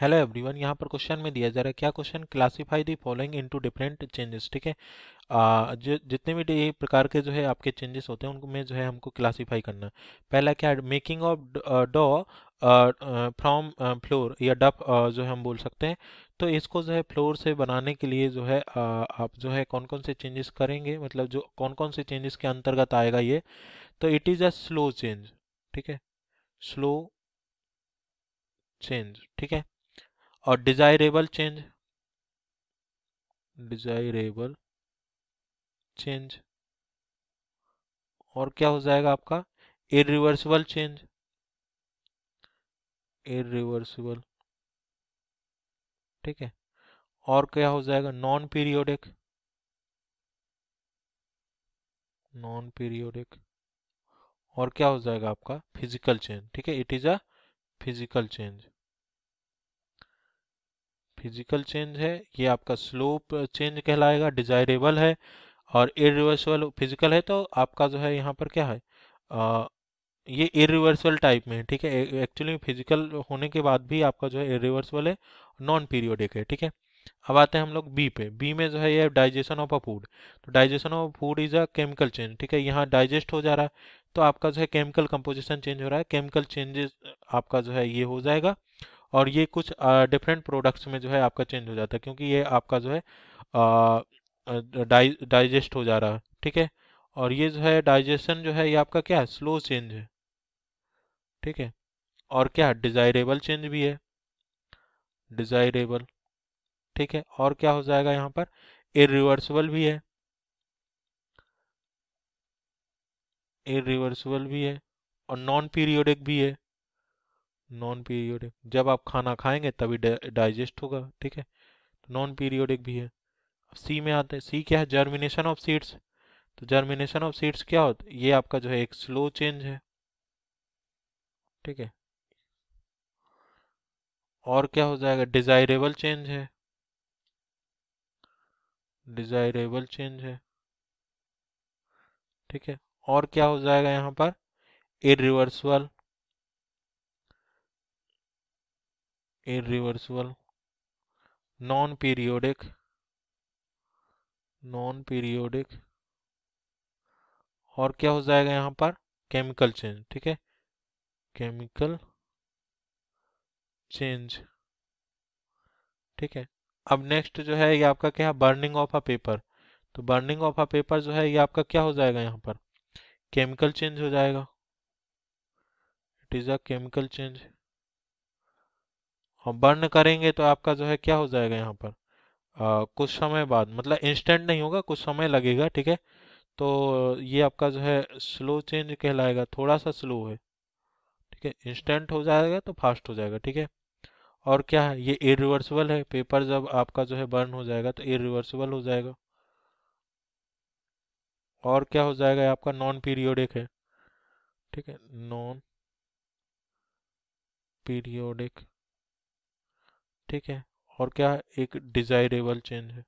hello everyone यहाँ पर question में दिया जा रहा है क्या question classify the following into different changes ठीक है जो जितने भी प्रकार के जो है आपके चेंजेस होते हैं उनमें जो है हमको क्लासिफाई करना है पहला क्या making of dough from flour या uh, जो है हम बोल सकते हैं तो इसको जो है फ्लोर से बनाने के लिए जो है uh, आप जो है कौन कौन से चेंजेस करेंगे मतलब जो कौन कौन से चेंजेस के अंतर्गत आएगा ये तो it is a slow change ठीक है स्लो चेंज ठीक है और डिजायरेबल चेंज डिजायरेबल चेंज और क्या हो जाएगा आपका इरिवर्सिबल चेंज इरिवर्सिबल ठीक है और क्या हो जाएगा नॉन पीरियोडिक नॉन पीरियोडिक और क्या हो जाएगा आपका फिजिकल चेंज ठीक है it is a physical change physical change है ये आपका स्लोप चेंज कहलाएगा डिजायरेबल है और इरिवर्सिबल फिजिकल है तो आपका जो है यहाँ पर क्या है आ, ये इरिवर्सिबल टाइप में है ठीक है एक्चुअली फिजिकल होने के बाद भी आपका जो है इरिवर्सिबल है नॉन पीरियोडिक है ठीक है अब आते हैं हम लोग बी पे बी में जो है ये डाइजेशन ऑफ अ फूड तो digestion of food is a chemical change ठीक है यहाँ डाइजेस्ट हो जा रहा है तो आपका जो है केमिकल कंपोजिशन चेंज हो रहा है केमिकल चेंजेस आपका जो है ये हो जाएगा और ये कुछ डिफरेंट प्रोडक्ट्स में जो है आपका चेंज हो जाता है क्योंकि ये आपका जो है डाइजेस्ट हो जा रहा है ठीक है और ये जो है डाइजेशन जो है ये आपका क्या है स्लो चेंज है ठीक है और क्या डिज़ायरेबल चेंज भी है डिज़ायरेबल ठीक है और क्या हो जाएगा यहाँ पर इरिवर्सिबल भी है इरिवर्सिबल भी है और नॉन पीरियोडिक भी है नॉन पीरियोडिक जब आप खाना खाएंगे तभी डाइजेस्ट होगा ठीक है नॉन तो पीरियोडिक भी है सी में आते हैं सी क्या है जर्मिनेशन ऑफ सीड्स तो जर्मिनेशन ऑफ सीड्स क्या होता है ये आपका जो है एक स्लो चेंज है ठीक है और क्या हो जाएगा डिजायरेबल चेंज है डिजायरेबल चेंज है ठीक है और क्या हो जाएगा यहाँ पर irreversible irreversible non periodic non periodic और क्या हो जाएगा यहां पर केमिकल चेंज ठीक है केमिकल चेंज ठीक है अब नेक्स्ट जो है ये आपका क्या है बर्निंग ऑफ अ पेपर तो बर्निंग ऑफ अ पेपर जो है ये आपका क्या हो जाएगा यहां पर केमिकल चेंज हो जाएगा it is a chemical change और बर्न करेंगे तो आपका जो है क्या हो जाएगा यहाँ पर आ, कुछ समय बाद मतलब इंस्टेंट नहीं होगा कुछ समय लगेगा ठीक है तो ये आपका जो है स्लो चेंज कहलाएगा थोड़ा सा स्लो है ठीक है इंस्टेंट हो जाएगा तो फास्ट हो जाएगा ठीक है और क्या है ये इरिवर्सिबल है पेपर जब आपका जो है बर्न हो जाएगा तो इरिवर्सिबल हो जाएगा और क्या हो जाएगा आपका नॉन पीरियोडिक है ठीक है नॉन पीरियोडिक ठीक है और क्या एक डिजायरेबल चेंज है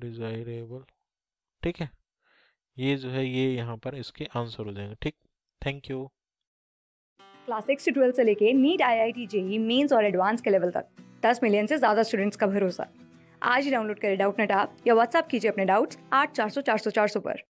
डिजायरेबल ठीक है ये जो है ये यहाँ पर इसके आंसर हो जाएंगे ठीक थैंक यू क्लास सिक्स से ट्वेल्थ से लेके NEET I I T JEE mains और एडवांस के लेवल तक दस मिलियन से ज़्यादा स्टूडेंट्स का भरोसा आज ही डाउनलोड करें डाउट नेट आप या व्हाट्सअप कीजिए अपने डाउट्स आठ चार सौ चार सौ चार सौ पर